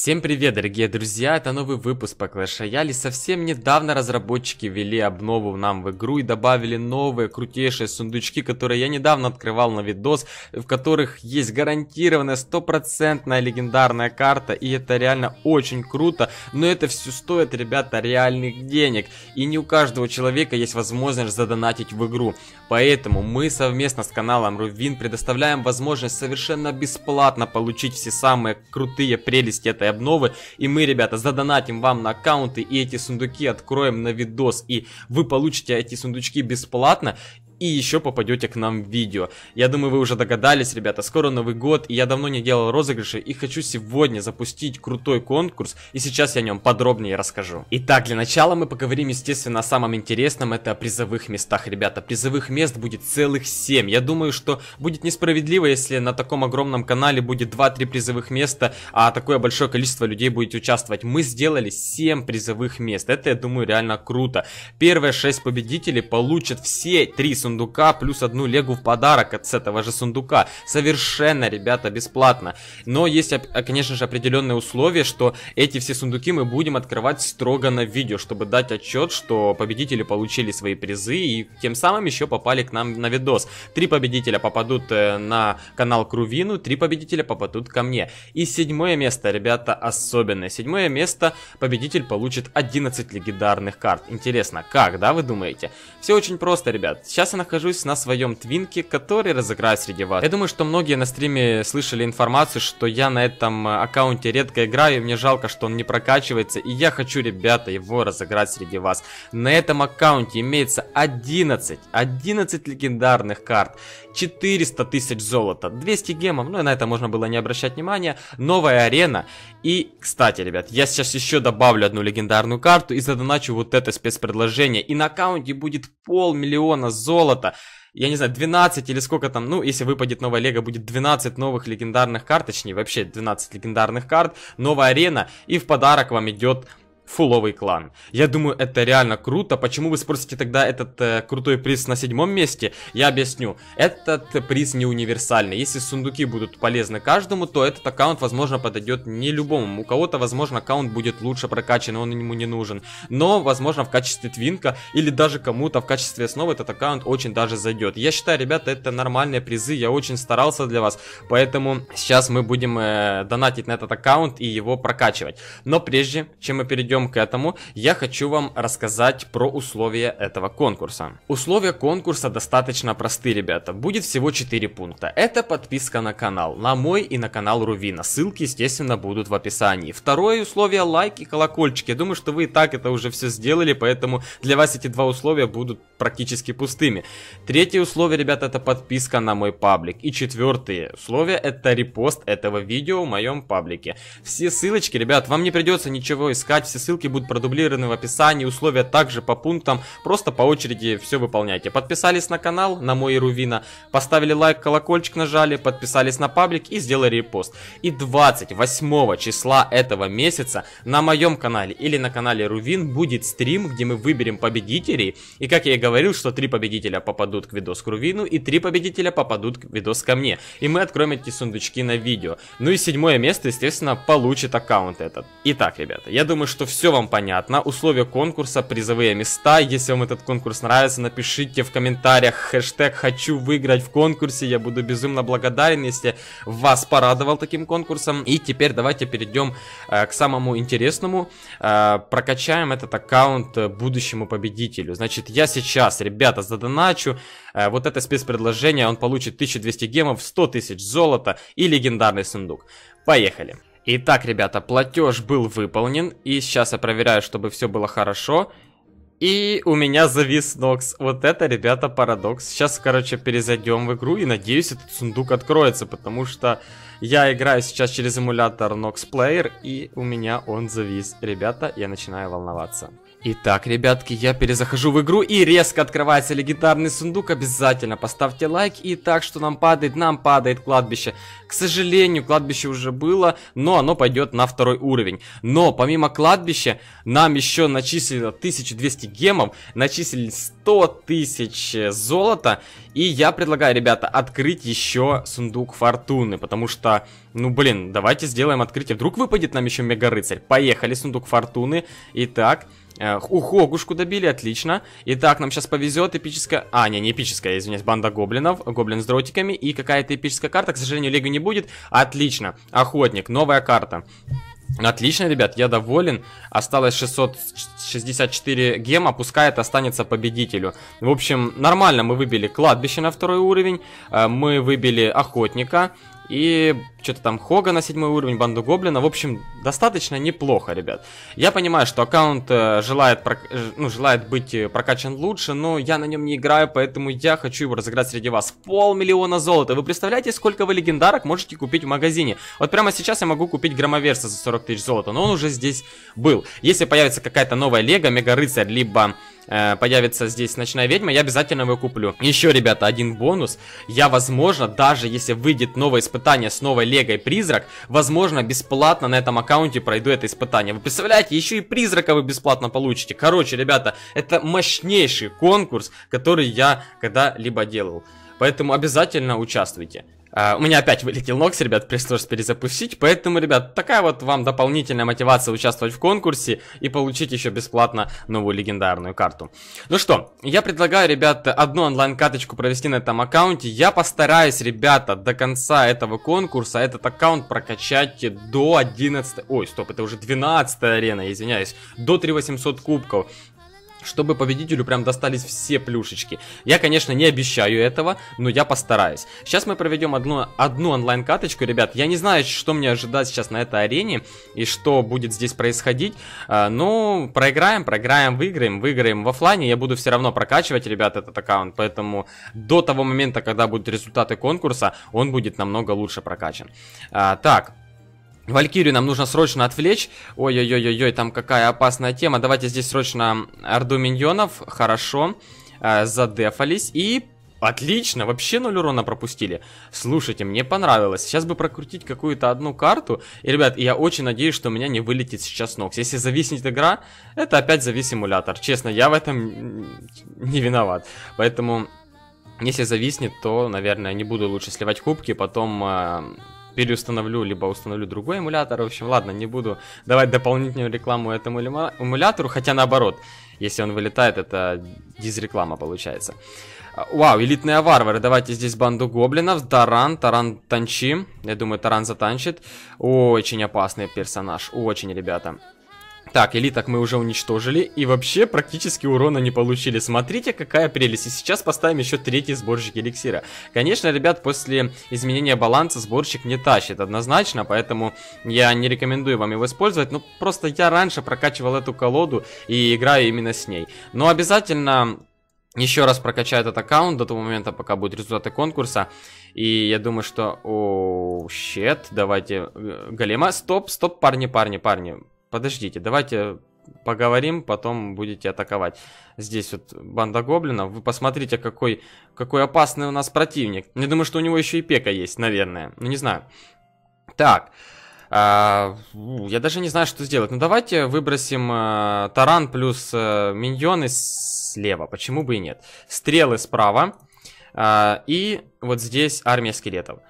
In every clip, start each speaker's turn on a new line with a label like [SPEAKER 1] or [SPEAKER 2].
[SPEAKER 1] Всем привет, дорогие друзья, это новый выпуск по Clash Royale. Совсем недавно разработчики ввели обнову нам в игру и добавили новые крутейшие сундучки, которые я недавно открывал на видос, в которых есть гарантированная стопроцентная легендарная карта, и это реально очень круто, но это все стоит, ребята, реальных денег, и не у каждого человека есть возможность задонатить в игру. Поэтому мы совместно с каналом Рувин предоставляем возможность совершенно бесплатно получить все самые крутые прелести этой обновы. И мы, ребята, задонатим вам на аккаунты и эти сундуки откроем на видос. И вы получите эти сундучки бесплатно и еще попадете к нам в видео. Я думаю, вы уже догадались, ребята, скоро Новый год, и я давно не делал розыгрыши, и хочу сегодня запустить крутой конкурс, и сейчас я о нем подробнее расскажу. Итак, для начала мы поговорим, естественно, о самом интересном, это о призовых местах, ребята. Призовых мест будет целых 7. Я думаю, что будет несправедливо, если на таком огромном канале будет 2-3 призовых места, а такое большое количество людей будет участвовать. Мы сделали 7 призовых мест, это, я думаю, реально круто. Первые 6 победителей получат все 3 сундука сундука плюс одну легу в подарок от с этого же сундука. Совершенно, ребята, бесплатно. Но есть, а, конечно же, определенные условия, что эти все сундуки мы будем открывать строго на видео, чтобы дать отчет, что победители получили свои призы и тем самым еще попали к нам на видос. Три победителя попадут э, на канал Крувину, три победителя попадут ко мне. И седьмое место, ребята, особенное. Седьмое место победитель получит 11 легендарных карт. Интересно, как, да, вы думаете? Все очень просто, ребят. Сейчас я нахожусь на своем твинке, который разыграю среди вас. Я думаю, что многие на стриме слышали информацию, что я на этом э, аккаунте редко играю, и мне жалко, что он не прокачивается, и я хочу, ребята, его разыграть среди вас. На этом аккаунте имеется 11, 11 легендарных карт, 400 тысяч золота, 200 гемов, ну и на это можно было не обращать внимания, новая арена. И, кстати, ребят, я сейчас еще добавлю одну легендарную карту и задоначу вот это спецпредложение, и на аккаунте будет полмиллиона золота, золота, я не знаю, 12 или сколько там, ну, если выпадет новая лего, будет 12 новых легендарных карт, точнее, вообще 12 легендарных карт, новая арена, и в подарок вам идет фуловый клан. Я думаю, это реально круто. Почему вы спросите тогда этот э, крутой приз на седьмом месте? Я объясню. Этот приз не универсальный. Если сундуки будут полезны каждому, то этот аккаунт, возможно, подойдет не любому. У кого-то, возможно, аккаунт будет лучше прокачан, он ему не нужен. Но, возможно, в качестве твинка или даже кому-то в качестве основы этот аккаунт очень даже зайдет. Я считаю, ребята, это нормальные призы. Я очень старался для вас. Поэтому сейчас мы будем э, донатить на этот аккаунт и его прокачивать. Но прежде, чем мы перейдем перейдем к этому, я хочу вам рассказать про условия этого конкурса. Условия конкурса достаточно просты, ребята. Будет всего 4 пункта. Это подписка на канал, на мой и на канал Рувина. Ссылки, естественно, будут в описании. Второе условие лайк и колокольчик. Я думаю, что вы и так это уже все сделали, поэтому для вас эти два условия будут практически пустыми. Третье условие, ребята, это подписка на мой паблик. И четвертое условие это репост этого видео в моем паблике. Все ссылочки, ребят, вам не придется ничего искать, все ссылочки ссылки будут продублированы в описании, условия также по пунктам, просто по очереди все выполняйте. Подписались на канал, на мой Рувина, поставили лайк, колокольчик нажали, подписались на паблик и сделали репост. И 28 числа этого месяца на моем канале или на канале Рувин будет стрим, где мы выберем победителей. И как я и говорил, что три победителя попадут к видос к Рувину и три победителя попадут к видос ко мне. И мы откроем эти сундучки на видео. Ну и седьмое место, естественно, получит аккаунт этот. Итак, ребята, я думаю, что все все вам понятно. Условия конкурса, призовые места. Если вам этот конкурс нравится, напишите в комментариях хэштег «Хочу выиграть в конкурсе». Я буду безумно благодарен, если вас порадовал таким конкурсом. И теперь давайте перейдем э, к самому интересному. Э, прокачаем этот аккаунт э, будущему победителю. Значит, я сейчас, ребята, задоначу э, вот это спецпредложение. Он получит 1200 гемов, 100 тысяч золота и легендарный сундук. Поехали. Итак, ребята, платеж был выполнен, и сейчас я проверяю, чтобы все было хорошо. И у меня завис Нокс. Вот это, ребята, парадокс. Сейчас, короче, перезайдем в игру, и надеюсь, этот сундук откроется, потому что я играю сейчас через эмулятор Nox Player, и у меня он завис. Ребята, я начинаю волноваться. Итак, ребятки, я перезахожу в игру и резко открывается легендарный сундук. Обязательно поставьте лайк. И так, что нам падает? Нам падает кладбище. К сожалению, кладбище уже было, но оно пойдет на второй уровень. Но помимо кладбища, нам еще начислено 1200 гемов, начислили 100 тысяч э, золота. И я предлагаю, ребята, открыть еще сундук фортуны, потому что, ну блин, давайте сделаем открытие. Вдруг выпадет нам еще мега рыцарь. Поехали, сундук фортуны. Итак... Уху, э, огушку добили, отлично. Итак, нам сейчас повезет эпическая... А, не, не эпическая, извиняюсь, банда гоблинов. Гоблин с дротиками и какая-то эпическая карта. К сожалению, лего не будет. Отлично. Охотник, новая карта. Отлично, ребят, я доволен. Осталось 664 гема, пускай это останется победителю. В общем, нормально мы выбили кладбище на второй уровень, э, мы выбили охотника, и что-то там Хога на седьмой уровень, Банду Гоблина. В общем, достаточно неплохо, ребят. Я понимаю, что аккаунт э, желает, прок... Э, ну, желает быть э, прокачан лучше, но я на нем не играю, поэтому я хочу его разыграть среди вас. Полмиллиона золота. Вы представляете, сколько вы легендарок можете купить в магазине? Вот прямо сейчас я могу купить Громоверса за 40 тысяч золота, но он уже здесь был. Если появится какая-то новая Лего, Мега Рыцарь, либо Э, появится здесь Ночная Ведьма, я обязательно его куплю. Еще, ребята, один бонус. Я, возможно, даже если выйдет новое испытание с новой Легой Призрак, возможно, бесплатно на этом аккаунте пройду это испытание. Вы представляете, еще и Призрака вы бесплатно получите. Короче, ребята, это мощнейший конкурс, который я когда-либо делал. Поэтому обязательно участвуйте. А, у меня опять вылетел Нокс, ребят, пришлось перезапустить. Поэтому, ребят, такая вот вам дополнительная мотивация участвовать в конкурсе и получить еще бесплатно новую легендарную карту. Ну что, я предлагаю, ребят, одну онлайн-карточку провести на этом аккаунте. Я постараюсь, ребята, до конца этого конкурса этот аккаунт прокачать до 11... Ой, стоп, это уже 12 арена, извиняюсь. До 3800 кубков чтобы победителю прям достались все плюшечки. Я, конечно, не обещаю этого, но я постараюсь. Сейчас мы проведем одну, одну онлайн-каточку, ребят. Я не знаю, что мне ожидать сейчас на этой арене и что будет здесь происходить. Ну, проиграем, проиграем, выиграем, выиграем в офлайне. Я буду все равно прокачивать, ребят, этот аккаунт. Поэтому до того момента, когда будут результаты конкурса, он будет намного лучше прокачан. А, так, Валькирию нам нужно срочно отвлечь. Ой-ой-ой-ой, там какая опасная тема. Давайте здесь срочно орду миньонов. Хорошо. Э, задефались. И Отлично, вообще ноль урона пропустили. Слушайте, мне понравилось. Сейчас бы прокрутить какую-то одну карту. И, ребят, я очень надеюсь, что у меня не вылетит сейчас Нокс. Если зависнет игра, это опять завис эмулятор. Честно, я в этом не виноват. Поэтому, если зависнет, то, наверное, не буду лучше сливать кубки, потом... Э переустановлю, либо установлю другой эмулятор. В общем, ладно, не буду давать дополнительную рекламу этому эмулятору, хотя наоборот, если он вылетает, это дизреклама получается. А, вау, элитные варвары. Давайте здесь банду гоблинов. Таран, Таран танчи. Я думаю, Таран затанчит. Очень опасный персонаж. Очень, ребята. Так, элиток мы уже уничтожили. И вообще практически урона не получили. Смотрите, какая прелесть. И сейчас поставим еще третий сборщик эликсира. Конечно, ребят, после изменения баланса сборщик не тащит однозначно. Поэтому я не рекомендую вам его использовать. Ну, просто я раньше прокачивал эту колоду и играю именно с ней. Но обязательно... Еще раз прокачаю этот аккаунт до того момента, пока будут результаты конкурса. И я думаю, что... О, щет, давайте... Э, голема, стоп, стоп, парни, парни, парни. Подождите, давайте поговорим, потом будете атаковать. Здесь вот банда гоблинов. Вы посмотрите, какой, какой опасный у нас противник. Я думаю, что у него еще и пека есть, наверное. Ну, не знаю. Так. А, я даже не знаю, что сделать. Ну, давайте выбросим а, таран плюс а, миньоны слева. Почему бы и нет? Стрелы справа. А, и вот здесь армия скелетов.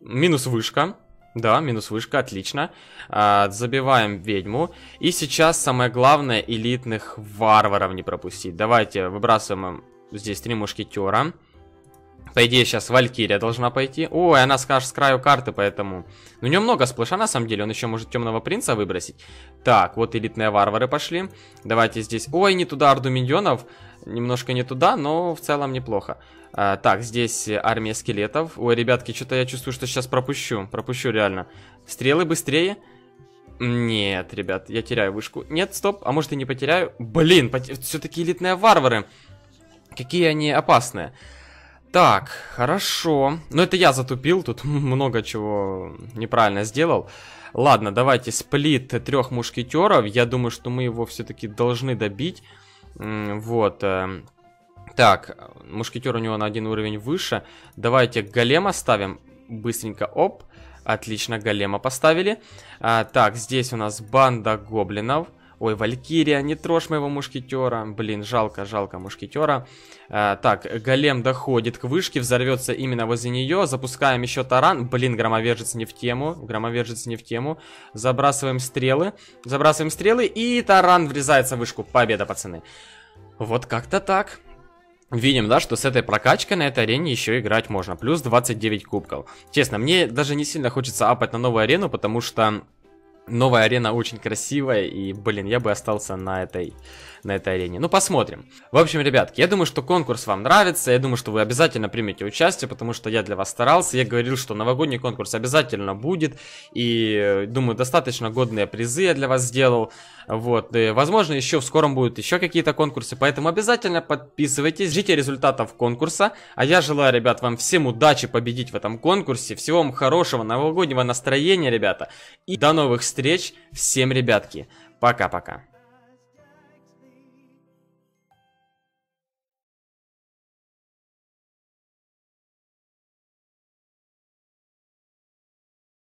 [SPEAKER 1] Минус вышка. Да, минус вышка, отлично. А, забиваем ведьму. И сейчас самое главное элитных варваров не пропустить. Давайте выбрасываем здесь три мушкетера. По идее, сейчас Валькирия должна пойти. Ой, она скажет с краю карты, поэтому... Ну, у нее много сплэша, на самом деле. Он еще может Темного Принца выбросить. Так, вот элитные варвары пошли. Давайте здесь... Ой, не туда Орду Миньонов. Немножко не туда, но в целом неплохо. А, так, здесь армия скелетов. Ой, ребятки, что-то я чувствую, что сейчас пропущу. Пропущу реально. Стрелы быстрее. Нет, ребят, я теряю вышку. Нет, стоп, а может и не потеряю? Блин, пот... все-таки элитные варвары. Какие они опасные. Так, хорошо. Но ну, это я затупил, тут много чего неправильно сделал. Ладно, давайте сплит трех мушкетеров. Я думаю, что мы его все-таки должны добить. Вот. Э, так, мушкетер у него на один уровень выше. Давайте голема ставим. Быстренько, оп. Отлично, голема поставили. А, так, здесь у нас банда гоблинов. Ой, Валькирия, не трожь моего мушкетера. Блин, жалко, жалко мушкетера. Э, так, голем доходит к вышке, взорвется именно возле нее. Запускаем еще таран. Блин, громовержец не в тему. Громовержец не в тему. Забрасываем стрелы. Забрасываем стрелы, и таран врезается в вышку. Победа, пацаны. Вот как-то так. Видим, да, что с этой прокачкой на этой арене еще играть можно. Плюс 29 кубков. Честно, мне даже не сильно хочется апать на новую арену, потому что Новая арена очень красивая, и, блин, я бы остался на этой, на этой арене. Ну, посмотрим. В общем, ребятки, я думаю, что конкурс вам нравится, я думаю, что вы обязательно примете участие, потому что я для вас старался, я говорил, что новогодний конкурс обязательно будет, и, э, думаю, достаточно годные призы я для вас сделал, вот. И, возможно, еще в скором будут еще какие-то конкурсы, поэтому обязательно подписывайтесь, ждите результатов конкурса, а я желаю, ребят, вам всем удачи победить в этом конкурсе, всего вам хорошего новогоднего настроения, ребята, и до новых встреч! встреч. Всем, ребятки, пока-пока.